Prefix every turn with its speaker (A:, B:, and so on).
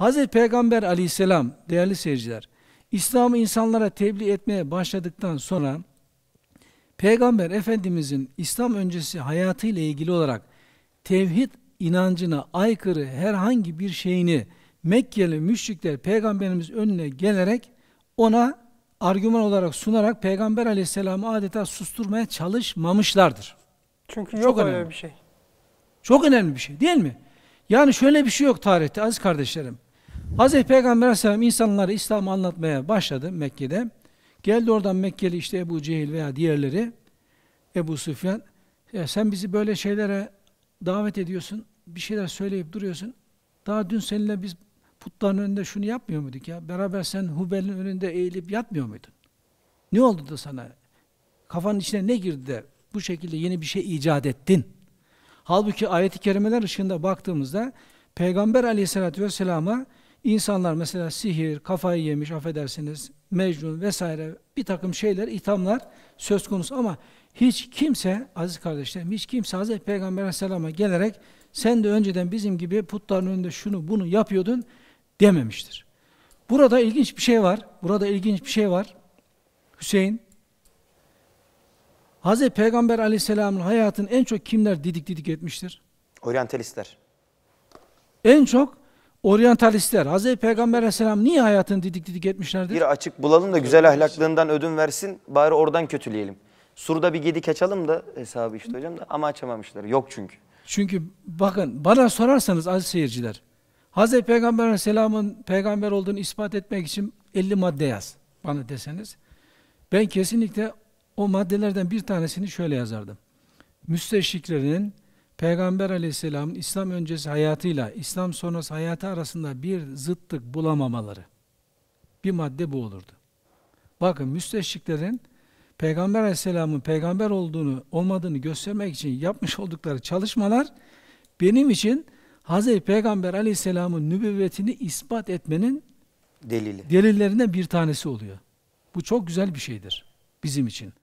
A: Hz. Peygamber aleyhisselam değerli seyirciler İslam'ı insanlara tebliğ etmeye başladıktan sonra Peygamber Efendimizin İslam öncesi hayatıyla ilgili olarak tevhid inancına aykırı herhangi bir şeyini Mekkeli müşrikler Peygamberimiz önüne gelerek ona argüman olarak sunarak Peygamber Aleyhisselam'ı adeta susturmaya çalışmamışlardır. Çünkü yok Çok öyle önemli. bir şey. Çok önemli bir şey değil mi? Yani şöyle bir şey yok tarihte aziz kardeşlerim. Hazreti Peygamber Aleyhisselam insanlara İslam'ı anlatmaya başladı Mekke'de. Geldi oradan Mekkeli işte Ebu Cehil veya diğerleri, Ebu Süfyan, ya sen bizi böyle şeylere davet ediyorsun, bir şeyler söyleyip duruyorsun. Daha dün seninle biz putların önünde şunu yapmıyor muyduk ya? Beraber sen Hubel'in önünde eğilip yatmıyor muydun? Ne oldu da sana? Kafanın içine ne girdi de bu şekilde yeni bir şey icat ettin? Halbuki ayet-i kerimeler ışığında baktığımızda Peygamber aleyhissalatü vesselama İnsanlar mesela sihir, kafayı yemiş affedersiniz, Mecnun vesaire bir takım şeyler, ithamlar söz konusu ama hiç kimse aziz kardeşlerim, hiç kimse Hazreti Peygamber Aleyhisselam'a gelerek sen de önceden bizim gibi putların önünde şunu bunu yapıyordun dememiştir. Burada ilginç bir şey var. Burada ilginç bir şey var. Hüseyin Hazreti Peygamber Aleyhisselam'ın hayatını en çok kimler didik didik etmiştir? orientalistler En çok oryantalistler, Hz. Peygamber aleyhisselam niye hayatını didik didik etmişlerdir? Bir açık bulalım da güzel ahlaklığından ödün versin, bari oradan kötüleyelim. Surda bir gedik açalım da hesabı işte hocam da ama açamamışlar. Yok çünkü. Çünkü bakın bana sorarsanız aziz seyirciler, Hz. Peygamber aleyhisselamın peygamber olduğunu ispat etmek için 50 madde yaz bana deseniz. Ben kesinlikle o maddelerden bir tanesini şöyle yazardım. Müsteşriklerin Peygamber aleyhisselamın İslam öncesi hayatıyla İslam sonrası hayatı arasında bir zıttık bulamamaları. Bir madde bu olurdu. Bakın müsteşriklerin Peygamber aleyhisselamın peygamber olduğunu, olmadığını göstermek için yapmış oldukları çalışmalar benim için Hazreti Peygamber aleyhisselamın nübüvvetini ispat etmenin Delili. delillerinden bir tanesi oluyor. Bu çok güzel bir şeydir bizim için.